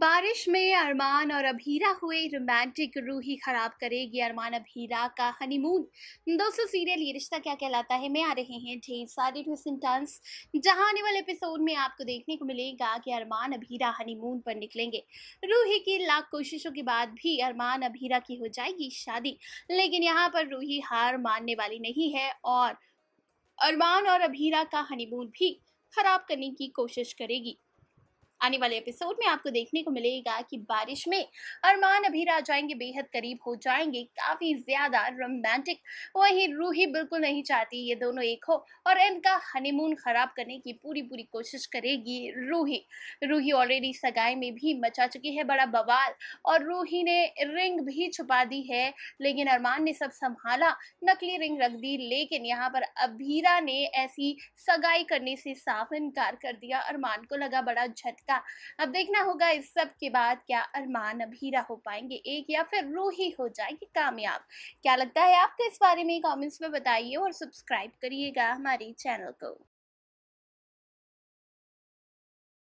बारिश में अरमान और अभीरा हुए रोमांटिक रूह ही खराब करेगी अरमान अभीरा का हनीमून दोस्तों सीरियल ये रिश्ता क्या कहलाता है मैं आ रहे हैं ढेर सारे ट्विस्ट एंड जहां आने वाले एपिसोड में आपको देखने को मिलेगा कि अरमान अभीरा हनीमून पर निकलेंगे रूही की लाख कोशिशों के बाद भी अरमान अभीरा की हो जाएगी शादी लेकिन यहाँ पर रूही हार मानने वाली नहीं है और अरमान और अभीरा का हनीमून भी खराब करने की कोशिश करेगी आने वाले एपिसोड में आपको देखने को मिलेगा कि बारिश में अरमान अभी आ जाएंगे बेहद करीब हो जाएंगे काफी ज्यादा रोमांटिक वहीं रूही बिल्कुल नहीं चाहती ये दोनों एक हो और इनका हनीमून खराब करने की पूरी पूरी कोशिश करेगी रूही रूही ऑलरेडी सगाई में भी मचा चुकी है बड़ा बवाल और रूही ने रिंग भी छुपा दी है लेकिन अरमान ने सब संभाला नकली रिंग रख दी लेकिन यहाँ पर अभीरा ने ऐसी सगाई करने से साफ इनकार कर दिया अरमान को लगा बड़ा झटका का अब देखना होगा इस सब के बाद क्या अरमान अभीरा हो पाएंगे एक या फिर रूही हो जाएगी कामयाब क्या लगता है आपको इस बारे में कमेंट्स में बताइए और सब्सक्राइब करिएगा हमारे चैनल को